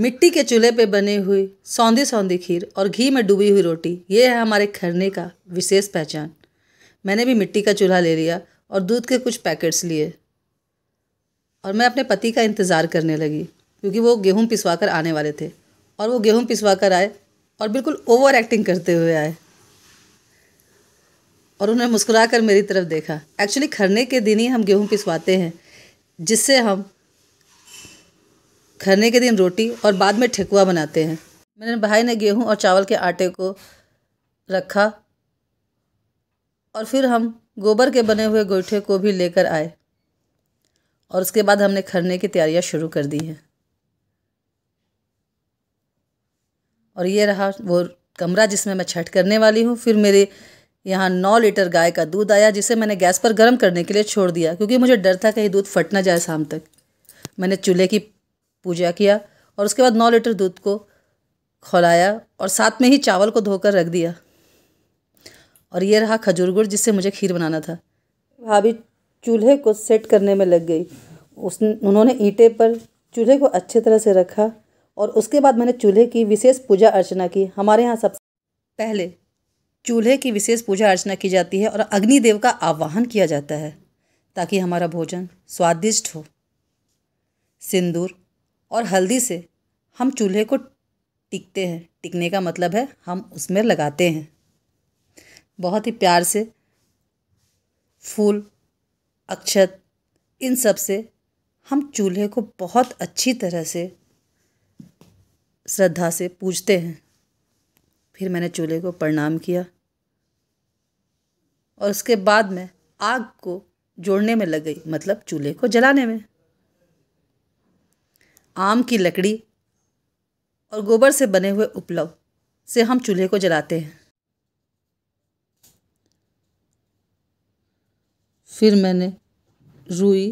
मिट्टी के चूल्हे पे बने हुए सौंधी सौंधी खीर और घी में डूबी हुई रोटी ये है हमारे खरने का विशेष पहचान मैंने भी मिट्टी का चूल्हा ले लिया और दूध के कुछ पैकेट्स लिए और मैं अपने पति का इंतज़ार करने लगी क्योंकि वो गेहूँ पिसवा कर आने वाले थे और वो गेहूँ पिसवा कर आए और बिल्कुल ओवर एक्टिंग करते हुए आए और उन्होंने मुस्कुरा कर मेरी तरफ देखा एक्चुअली खरने के दिन ही हम गेहूँ पिसवाते हैं जिससे हम खरने के दिन रोटी और बाद में ठेकुआ बनाते हैं मेरे भाई ने गेहूं और चावल के आटे को रखा और फिर हम गोबर के बने हुए गोईठे को भी लेकर आए और उसके बाद हमने खरने की तैयारियां शुरू कर दी हैं और ये रहा वो कमरा जिसमें मैं छठ करने वाली हूँ फिर मेरे यहाँ नौ लीटर गाय का दूध आया जिसे मैंने गैस पर गर्म करने के लिए छोड़ दिया क्योंकि मुझे डर था कहीं दूध फट ना जाए शाम तक मैंने चूल्हे की पूजा किया और उसके बाद नौ लीटर दूध को खौलाया और साथ में ही चावल को धोकर रख दिया और ये रहा खजूर गुड़ जिससे मुझे खीर बनाना था भाभी चूल्हे को सेट करने में लग गई उस उन्होंने ईंटे पर चूल्हे को अच्छे तरह से रखा और उसके बाद मैंने चूल्हे की विशेष पूजा अर्चना की हमारे यहाँ सबसे पहले चूल्हे की विशेष पूजा अर्चना की जाती है और अग्निदेव का आवाहन किया जाता है ताकि हमारा भोजन स्वादिष्ट हो सिंदूर और हल्दी से हम चूल्हे को टिकते हैं टिकने का मतलब है हम उसमें लगाते हैं बहुत ही प्यार से फूल अक्षत इन सब से हम चूल्हे को बहुत अच्छी तरह से श्रद्धा से पूजते हैं फिर मैंने चूल्हे को प्रणाम किया और उसके बाद मैं आग को जोड़ने में लग गई मतलब चूल्हे को जलाने में आम की लकड़ी और गोबर से बने हुए उपलब्ध से हम चूल्हे को जलाते हैं फिर मैंने रुई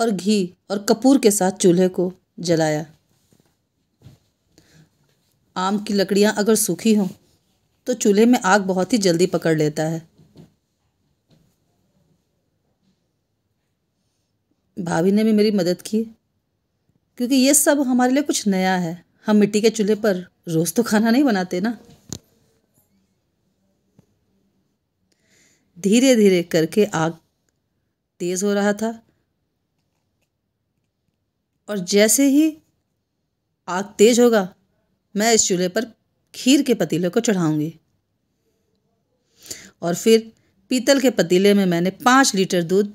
और घी और कपूर के साथ चूल्हे को जलाया आम की लकड़ियाँ अगर सूखी हों तो चूल्हे में आग बहुत ही जल्दी पकड़ लेता है भाभी ने भी मेरी मदद की क्योंकि ये सब हमारे लिए कुछ नया है हम मिट्टी के चूल्हे पर रोज़ तो खाना नहीं बनाते ना धीरे धीरे करके आग तेज़ हो रहा था और जैसे ही आग तेज होगा मैं इस चूल्हे पर खीर के पतीले को चढ़ाऊंगी और फिर पीतल के पतीले में मैंने पाँच लीटर दूध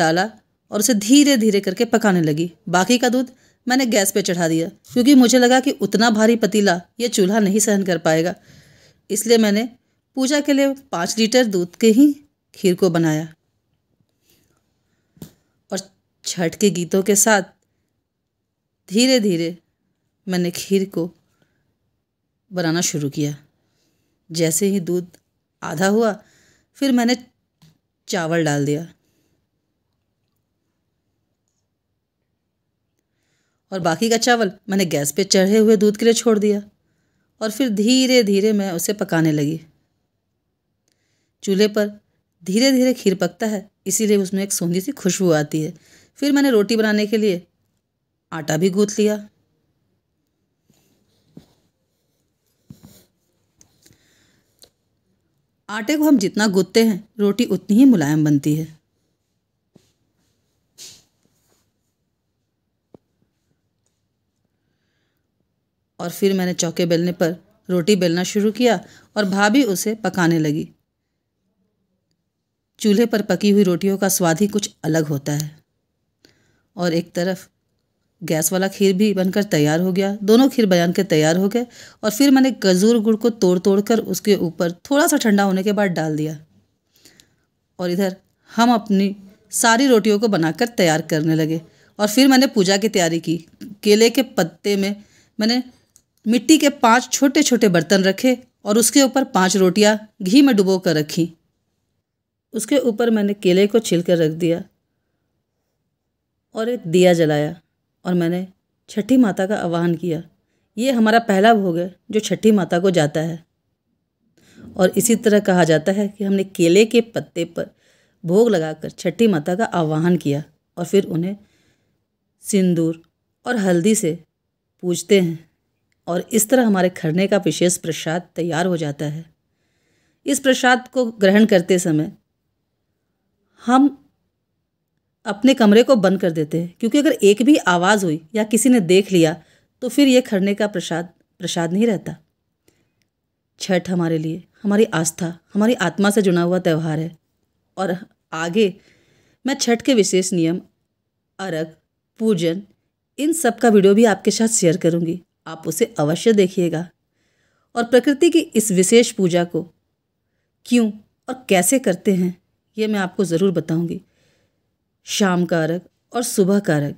डाला और उसे धीरे धीरे करके पकाने लगी बाकी का दूध मैंने गैस पे चढ़ा दिया क्योंकि मुझे लगा कि उतना भारी पतीला ये चूल्हा नहीं सहन कर पाएगा इसलिए मैंने पूजा के लिए पाँच लीटर दूध के ही खीर को बनाया और छठ के गीतों के साथ धीरे धीरे मैंने खीर को बनाना शुरू किया जैसे ही दूध आधा हुआ फिर मैंने चावल डाल दिया और बाकी का चावल मैंने गैस पे चढ़े हुए दूध के लिए छोड़ दिया और फिर धीरे धीरे मैं उसे पकाने लगी चूल्हे पर धीरे धीरे खीर पकता है इसीलिए उसमें एक सोंधी सी खुशबू आती है फिर मैंने रोटी बनाने के लिए आटा भी गूँथ लिया आटे को हम जितना गूँथते हैं रोटी उतनी ही मुलायम बनती है और फिर मैंने चौके बेलने पर रोटी बेलना शुरू किया और भाभी उसे पकाने लगी चूल्हे पर पकी हुई रोटियों का स्वाद ही कुछ अलग होता है और एक तरफ गैस वाला खीर भी बनकर तैयार हो गया दोनों खीर बयान के तैयार हो गए और फिर मैंने गजूर गुड़ को तोड़ तोड़ कर उसके ऊपर थोड़ा सा ठंडा होने के बाद डाल दिया और इधर हम अपनी सारी रोटियों को बनाकर तैयार करने लगे और फिर मैंने पूजा की तैयारी की केले के पत्ते में मैंने मिट्टी के पांच छोटे छोटे बर्तन रखे और उसके ऊपर पांच रोटियां घी में डुबो कर रखी उसके ऊपर मैंने केले को छिल कर रख दिया और एक दिया जलाया और मैंने छठी माता का आह्वान किया ये हमारा पहला भोग है जो छठी माता को जाता है और इसी तरह कहा जाता है कि हमने केले के पत्ते पर भोग लगाकर छठी माता का आह्वान किया और फिर उन्हें सिंदूर और हल्दी से पूजते हैं और इस तरह हमारे खरने का विशेष प्रसाद तैयार हो जाता है इस प्रसाद को ग्रहण करते समय हम अपने कमरे को बंद कर देते हैं क्योंकि अगर एक भी आवाज़ हुई या किसी ने देख लिया तो फिर ये खरने का प्रसाद प्रसाद नहीं रहता छठ हमारे लिए हमारी आस्था हमारी आत्मा से जुड़ा हुआ त्यौहार है और आगे मैं छठ के विशेष नियम अर्घ पूजन इन सब का वीडियो भी आपके साथ शेयर करूंगी आप उसे अवश्य देखिएगा और प्रकृति की इस विशेष पूजा को क्यों और कैसे करते हैं ये मैं आपको ज़रूर बताऊंगी शाम का अर्घ और सुबह का अर्घ